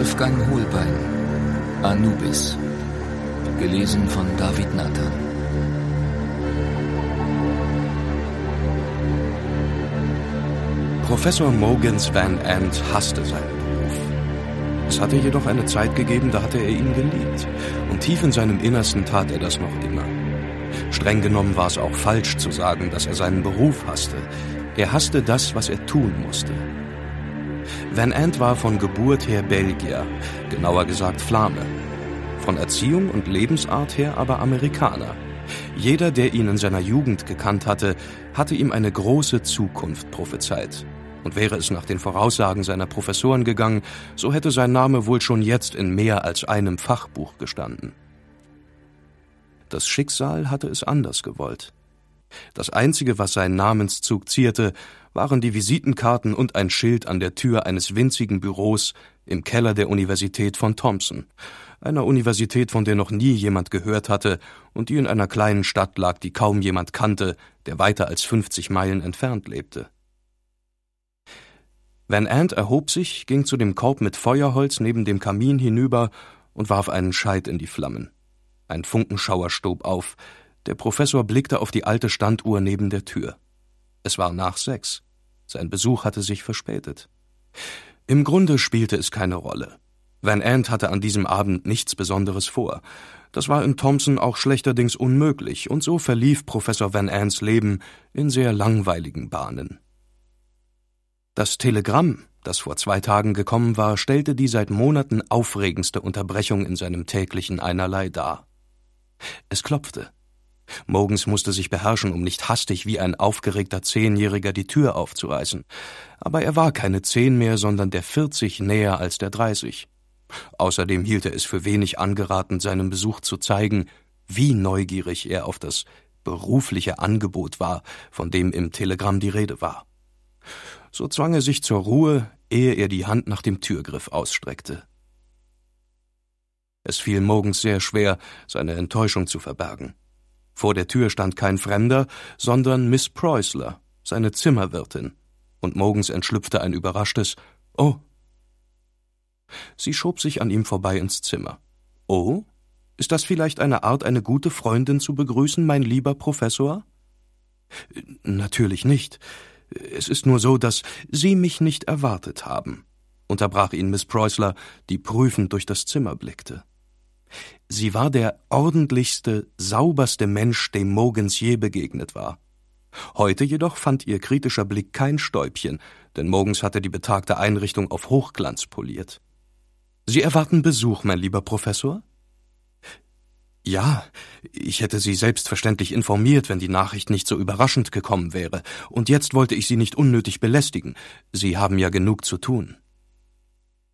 Wolfgang Hohlbein Anubis Gelesen von David Nathan Professor Mogens van Ant hasste seinen Beruf. Es hatte jedoch eine Zeit gegeben, da hatte er ihn geliebt. Und tief in seinem Innersten tat er das noch immer. Streng genommen war es auch falsch zu sagen, dass er seinen Beruf hasste. Er hasste das, was er tun musste. Van Ant war von Geburt her Belgier, genauer gesagt Flame. Von Erziehung und Lebensart her aber Amerikaner. Jeder, der ihn in seiner Jugend gekannt hatte, hatte ihm eine große Zukunft prophezeit. Und wäre es nach den Voraussagen seiner Professoren gegangen, so hätte sein Name wohl schon jetzt in mehr als einem Fachbuch gestanden. Das Schicksal hatte es anders gewollt. Das Einzige, was seinen Namenszug zierte, waren die Visitenkarten und ein Schild an der Tür eines winzigen Büros im Keller der Universität von Thompson, einer Universität, von der noch nie jemand gehört hatte und die in einer kleinen Stadt lag, die kaum jemand kannte, der weiter als 50 Meilen entfernt lebte. Van Ant erhob sich, ging zu dem Korb mit Feuerholz neben dem Kamin hinüber und warf einen Scheit in die Flammen. Ein Funkenschauer stob auf. Der Professor blickte auf die alte Standuhr neben der Tür. Es war nach sechs. Sein Besuch hatte sich verspätet. Im Grunde spielte es keine Rolle. Van Ant hatte an diesem Abend nichts Besonderes vor. Das war in Thompson auch schlechterdings unmöglich, und so verlief Professor Van Ants Leben in sehr langweiligen Bahnen. Das Telegramm, das vor zwei Tagen gekommen war, stellte die seit Monaten aufregendste Unterbrechung in seinem täglichen Einerlei dar. Es klopfte. Mogens musste sich beherrschen, um nicht hastig wie ein aufgeregter Zehnjähriger die Tür aufzureißen. Aber er war keine Zehn mehr, sondern der Vierzig näher als der Dreißig. Außerdem hielt er es für wenig angeraten, seinem Besuch zu zeigen, wie neugierig er auf das berufliche Angebot war, von dem im Telegramm die Rede war. So zwang er sich zur Ruhe, ehe er die Hand nach dem Türgriff ausstreckte. Es fiel Mogens sehr schwer, seine Enttäuschung zu verbergen. Vor der Tür stand kein Fremder, sondern Miss Preußler, seine Zimmerwirtin, und Mogens entschlüpfte ein überraschtes Oh. Sie schob sich an ihm vorbei ins Zimmer. Oh? Ist das vielleicht eine Art, eine gute Freundin zu begrüßen, mein lieber Professor? Natürlich nicht. Es ist nur so, dass Sie mich nicht erwartet haben, unterbrach ihn Miss Preußler, die prüfend durch das Zimmer blickte. Sie war der ordentlichste, sauberste Mensch, dem Mogens je begegnet war. Heute jedoch fand ihr kritischer Blick kein Stäubchen, denn Mogens hatte die betagte Einrichtung auf Hochglanz poliert. Sie erwarten Besuch, mein lieber Professor? Ja, ich hätte Sie selbstverständlich informiert, wenn die Nachricht nicht so überraschend gekommen wäre, und jetzt wollte ich Sie nicht unnötig belästigen, Sie haben ja genug zu tun.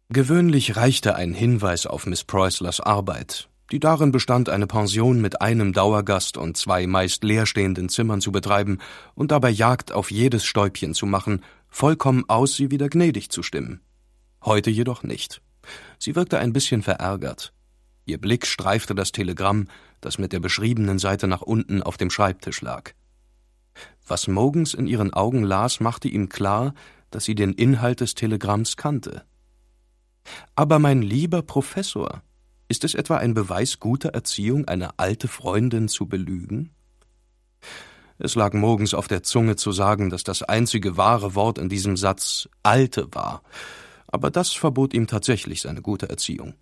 Gewöhnlich reichte ein Hinweis auf Miss Preußlers Arbeit, die darin bestand, eine Pension mit einem Dauergast und zwei meist leerstehenden Zimmern zu betreiben und dabei Jagd auf jedes Stäubchen zu machen, vollkommen aus, sie wieder gnädig zu stimmen. Heute jedoch nicht. Sie wirkte ein bisschen verärgert. Ihr Blick streifte das Telegramm, das mit der beschriebenen Seite nach unten auf dem Schreibtisch lag. Was Mogens in ihren Augen las, machte ihm klar, dass sie den Inhalt des Telegramms kannte. Aber mein lieber Professor, ist es etwa ein Beweis guter Erziehung, eine alte Freundin zu belügen? Es lag morgens auf der Zunge zu sagen, dass das einzige wahre Wort in diesem Satz alte war, aber das verbot ihm tatsächlich seine gute Erziehung.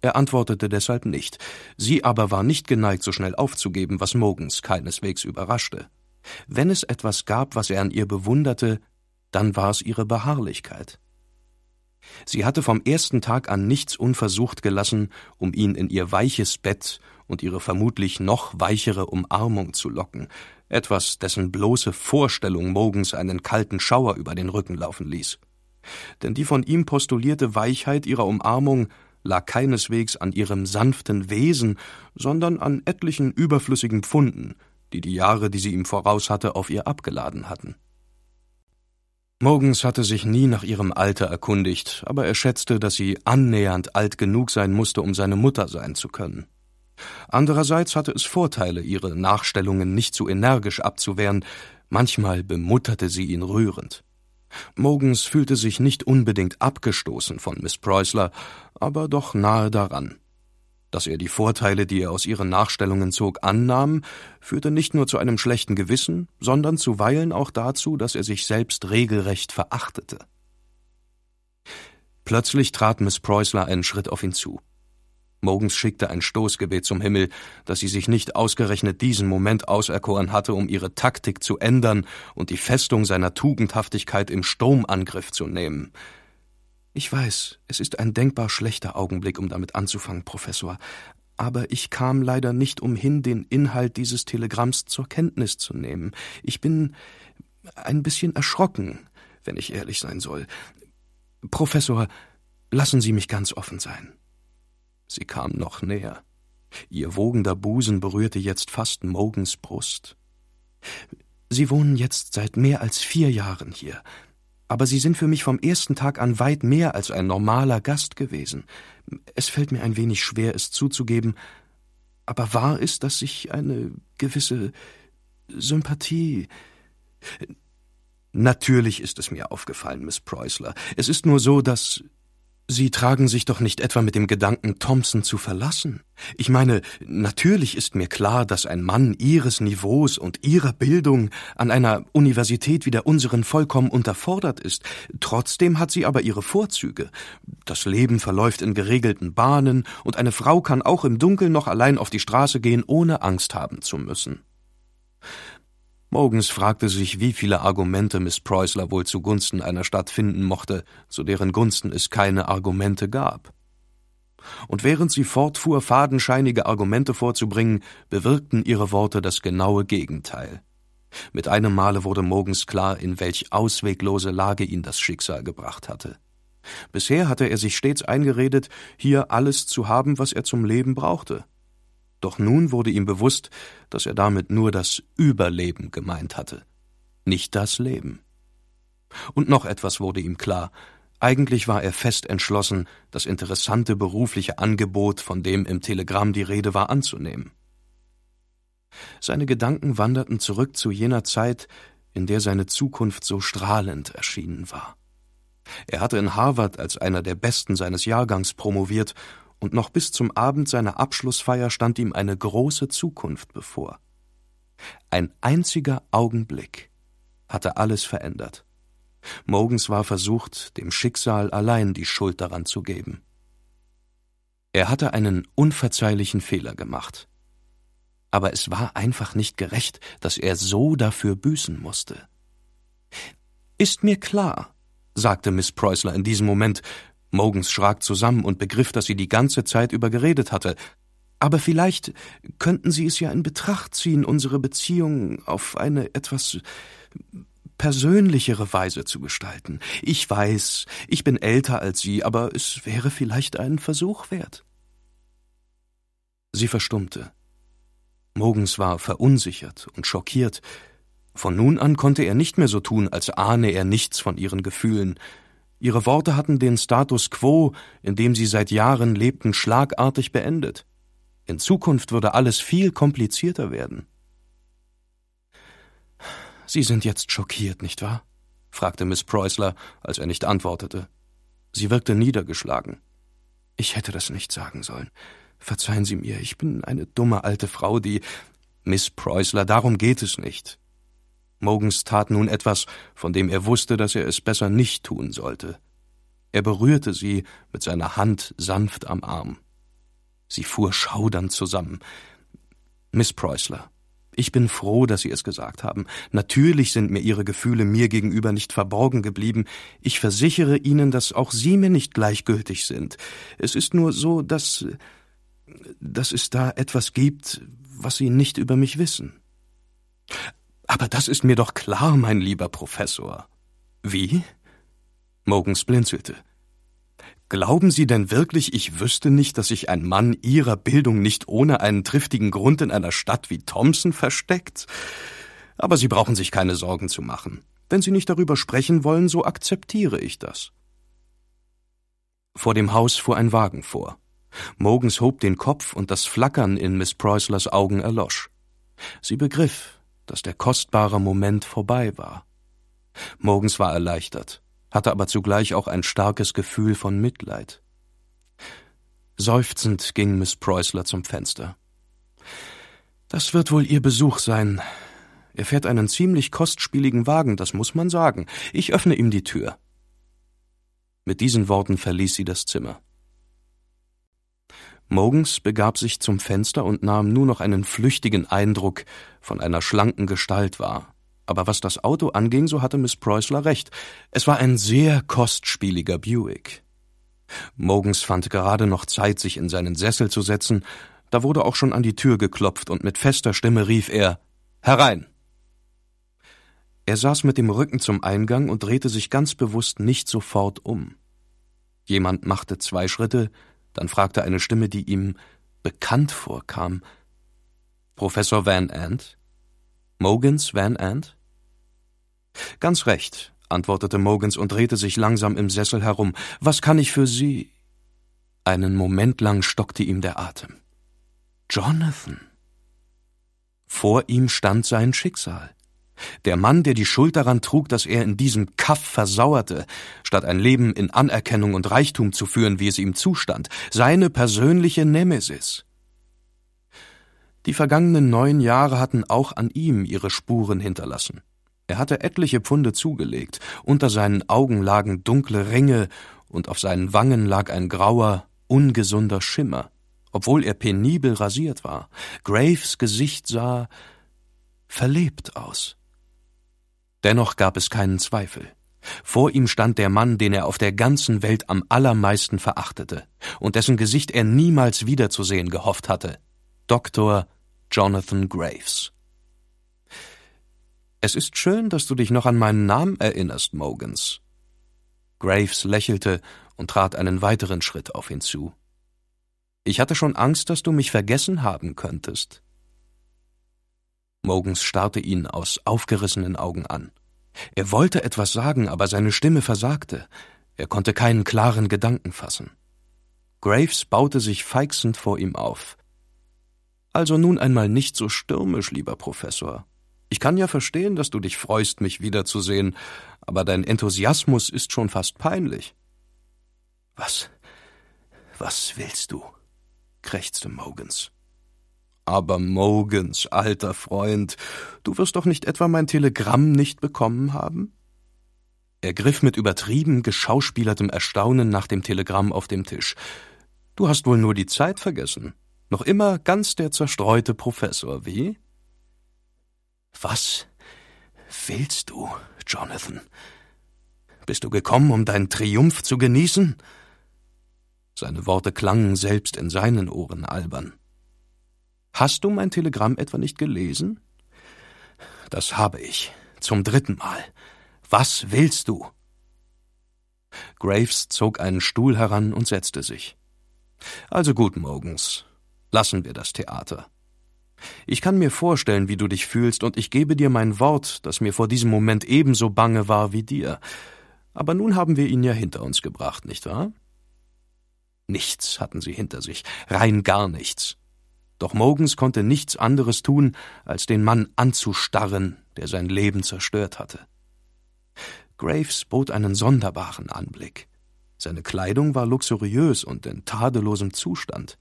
Er antwortete deshalb nicht, sie aber war nicht geneigt, so schnell aufzugeben, was morgens keineswegs überraschte. Wenn es etwas gab, was er an ihr bewunderte, dann war es ihre Beharrlichkeit. Sie hatte vom ersten Tag an nichts unversucht gelassen, um ihn in ihr weiches Bett und ihre vermutlich noch weichere Umarmung zu locken, etwas, dessen bloße Vorstellung Mogens einen kalten Schauer über den Rücken laufen ließ. Denn die von ihm postulierte Weichheit ihrer Umarmung lag keineswegs an ihrem sanften Wesen, sondern an etlichen überflüssigen Pfunden, die die Jahre, die sie ihm voraus hatte, auf ihr abgeladen hatten. Mogens hatte sich nie nach ihrem Alter erkundigt, aber er schätzte, dass sie annähernd alt genug sein musste, um seine Mutter sein zu können. Andererseits hatte es Vorteile, ihre Nachstellungen nicht zu energisch abzuwehren, manchmal bemutterte sie ihn rührend. Mogens fühlte sich nicht unbedingt abgestoßen von Miss Preußler, aber doch nahe daran. Dass er die Vorteile, die er aus ihren Nachstellungen zog, annahm, führte nicht nur zu einem schlechten Gewissen, sondern zuweilen auch dazu, dass er sich selbst regelrecht verachtete. Plötzlich trat Miss Preußler einen Schritt auf ihn zu. Mogens schickte ein Stoßgebet zum Himmel, dass sie sich nicht ausgerechnet diesen Moment auserkoren hatte, um ihre Taktik zu ändern und die Festung seiner Tugendhaftigkeit im Sturmangriff zu nehmen – ich weiß, es ist ein denkbar schlechter Augenblick, um damit anzufangen, Professor, aber ich kam leider nicht umhin, den Inhalt dieses Telegramms zur Kenntnis zu nehmen. Ich bin ein bisschen erschrocken, wenn ich ehrlich sein soll. Professor, lassen Sie mich ganz offen sein. Sie kam noch näher. Ihr wogender Busen berührte jetzt fast Mogens Brust. Sie wohnen jetzt seit mehr als vier Jahren hier aber Sie sind für mich vom ersten Tag an weit mehr als ein normaler Gast gewesen. Es fällt mir ein wenig schwer, es zuzugeben, aber wahr ist, dass ich eine gewisse Sympathie. Natürlich ist es mir aufgefallen, Miss Preußler. Es ist nur so, dass Sie tragen sich doch nicht etwa mit dem Gedanken, Thompson zu verlassen. Ich meine, natürlich ist mir klar, dass ein Mann Ihres Niveaus und Ihrer Bildung an einer Universität wie der unseren vollkommen unterfordert ist. Trotzdem hat sie aber ihre Vorzüge. Das Leben verläuft in geregelten Bahnen und eine Frau kann auch im Dunkeln noch allein auf die Straße gehen, ohne Angst haben zu müssen. Mogens fragte sich, wie viele Argumente Miss Preußler wohl zugunsten einer Stadt finden mochte, zu deren Gunsten es keine Argumente gab. Und während sie fortfuhr, fadenscheinige Argumente vorzubringen, bewirkten ihre Worte das genaue Gegenteil. Mit einem Male wurde Mogens klar, in welch ausweglose Lage ihn das Schicksal gebracht hatte. Bisher hatte er sich stets eingeredet, hier alles zu haben, was er zum Leben brauchte. Doch nun wurde ihm bewusst, dass er damit nur das Überleben gemeint hatte, nicht das Leben. Und noch etwas wurde ihm klar. Eigentlich war er fest entschlossen, das interessante berufliche Angebot, von dem im Telegramm die Rede war, anzunehmen. Seine Gedanken wanderten zurück zu jener Zeit, in der seine Zukunft so strahlend erschienen war. Er hatte in Harvard als einer der Besten seines Jahrgangs promoviert und noch bis zum Abend seiner Abschlussfeier stand ihm eine große Zukunft bevor. Ein einziger Augenblick hatte alles verändert. Mogens war versucht, dem Schicksal allein die Schuld daran zu geben. Er hatte einen unverzeihlichen Fehler gemacht. Aber es war einfach nicht gerecht, dass er so dafür büßen musste. Ist mir klar, sagte Miss Preußler in diesem Moment, Mogens schrak zusammen und begriff, dass sie die ganze Zeit über geredet hatte. Aber vielleicht könnten Sie es ja in Betracht ziehen, unsere Beziehung auf eine etwas persönlichere Weise zu gestalten. Ich weiß, ich bin älter als Sie, aber es wäre vielleicht einen Versuch wert. Sie verstummte. Mogens war verunsichert und schockiert. Von nun an konnte er nicht mehr so tun, als ahne er nichts von ihren Gefühlen. Ihre Worte hatten den Status quo, in dem sie seit Jahren lebten, schlagartig beendet. In Zukunft würde alles viel komplizierter werden. Sie sind jetzt schockiert, nicht wahr? fragte Miss Preußler, als er nicht antwortete. Sie wirkte niedergeschlagen. Ich hätte das nicht sagen sollen. Verzeihen Sie mir, ich bin eine dumme alte Frau, die. Miss Preußler, darum geht es nicht. Mogens tat nun etwas, von dem er wusste, dass er es besser nicht tun sollte. Er berührte sie mit seiner Hand sanft am Arm. Sie fuhr schaudernd zusammen. Miss Preußler, ich bin froh, dass Sie es gesagt haben. Natürlich sind mir Ihre Gefühle mir gegenüber nicht verborgen geblieben. Ich versichere Ihnen, dass auch Sie mir nicht gleichgültig sind. Es ist nur so, dass, dass es da etwas gibt, was Sie nicht über mich wissen. Aber das ist mir doch klar, mein lieber Professor. Wie? Mogens blinzelte. Glauben Sie denn wirklich, ich wüsste nicht, dass sich ein Mann Ihrer Bildung nicht ohne einen triftigen Grund in einer Stadt wie Thompson versteckt? Aber Sie brauchen sich keine Sorgen zu machen. Wenn Sie nicht darüber sprechen wollen, so akzeptiere ich das. Vor dem Haus fuhr ein Wagen vor. Mogens hob den Kopf und das Flackern in Miss Preußlers Augen erlosch. Sie begriff, dass der kostbare Moment vorbei war. Morgens war erleichtert, hatte aber zugleich auch ein starkes Gefühl von Mitleid. Seufzend ging Miss Preußler zum Fenster. Das wird wohl Ihr Besuch sein. Er fährt einen ziemlich kostspieligen Wagen, das muss man sagen. Ich öffne ihm die Tür. Mit diesen Worten verließ sie das Zimmer. Mogens begab sich zum Fenster und nahm nur noch einen flüchtigen Eindruck von einer schlanken Gestalt wahr. Aber was das Auto anging, so hatte Miss Preußler recht. Es war ein sehr kostspieliger Buick. Mogens fand gerade noch Zeit, sich in seinen Sessel zu setzen. Da wurde auch schon an die Tür geklopft und mit fester Stimme rief er: Herein! Er saß mit dem Rücken zum Eingang und drehte sich ganz bewusst nicht sofort um. Jemand machte zwei Schritte, dann fragte eine Stimme, die ihm bekannt vorkam, Professor Van Ant? Mogens Van Ant? Ganz recht, antwortete Mogens und drehte sich langsam im Sessel herum. Was kann ich für Sie? Einen Moment lang stockte ihm der Atem. Jonathan. Vor ihm stand sein Schicksal. Der Mann, der die Schuld daran trug, dass er in diesem Kaff versauerte, statt ein Leben in Anerkennung und Reichtum zu führen, wie es ihm zustand, seine persönliche Nemesis. Die vergangenen neun Jahre hatten auch an ihm ihre Spuren hinterlassen. Er hatte etliche Pfunde zugelegt, unter seinen Augen lagen dunkle Ringe und auf seinen Wangen lag ein grauer, ungesunder Schimmer. Obwohl er penibel rasiert war, Graves Gesicht sah verlebt aus. Dennoch gab es keinen Zweifel. Vor ihm stand der Mann, den er auf der ganzen Welt am allermeisten verachtete und dessen Gesicht er niemals wiederzusehen gehofft hatte, Dr. Jonathan Graves. Es ist schön, dass du dich noch an meinen Namen erinnerst, Mogens. Graves lächelte und trat einen weiteren Schritt auf ihn zu. Ich hatte schon Angst, dass du mich vergessen haben könntest. Mogens starrte ihn aus aufgerissenen Augen an. Er wollte etwas sagen, aber seine Stimme versagte. Er konnte keinen klaren Gedanken fassen. Graves baute sich feixend vor ihm auf. Also nun einmal nicht so stürmisch, lieber Professor. Ich kann ja verstehen, dass du dich freust, mich wiederzusehen, aber dein Enthusiasmus ist schon fast peinlich. Was? Was willst du? krächzte Mogens. Aber Mogens, alter Freund, du wirst doch nicht etwa mein Telegramm nicht bekommen haben? Er griff mit übertrieben geschauspielertem Erstaunen nach dem Telegramm auf dem Tisch. Du hast wohl nur die Zeit vergessen. Noch immer ganz der zerstreute Professor, wie? Was willst du, Jonathan? Bist du gekommen, um deinen Triumph zu genießen? Seine Worte klangen selbst in seinen Ohren albern. Hast du mein Telegramm etwa nicht gelesen? Das habe ich. Zum dritten Mal. Was willst du? Graves zog einen Stuhl heran und setzte sich. Also gut, Mogens. Lassen wir das Theater. Ich kann mir vorstellen, wie du dich fühlst, und ich gebe dir mein Wort, dass mir vor diesem Moment ebenso bange war wie dir. Aber nun haben wir ihn ja hinter uns gebracht, nicht wahr? Nichts hatten sie hinter sich, rein gar nichts. Doch Mogens konnte nichts anderes tun, als den Mann anzustarren, der sein Leben zerstört hatte. Graves bot einen sonderbaren Anblick. Seine Kleidung war luxuriös und in tadellosem Zustand.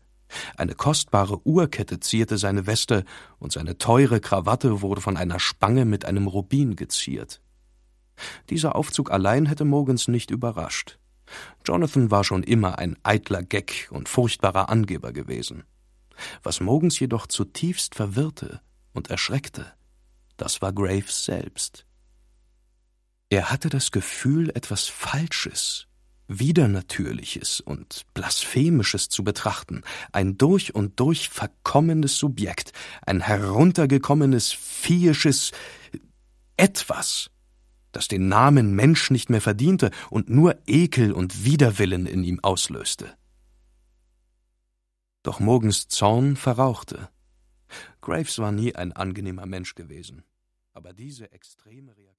Eine kostbare Uhrkette zierte seine Weste, und seine teure Krawatte wurde von einer Spange mit einem Rubin geziert. Dieser Aufzug allein hätte Mogens nicht überrascht. Jonathan war schon immer ein eitler Geck und furchtbarer Angeber gewesen. Was Mogens jedoch zutiefst verwirrte und erschreckte, das war Graves selbst. Er hatte das Gefühl, etwas Falsches, Widernatürliches und Blasphemisches zu betrachten, ein durch und durch verkommenes Subjekt, ein heruntergekommenes, viehisches Etwas, das den Namen Mensch nicht mehr verdiente und nur Ekel und Widerwillen in ihm auslöste. Doch Morgens Zorn verrauchte. Graves war nie ein angenehmer Mensch gewesen, aber diese extreme Reaktion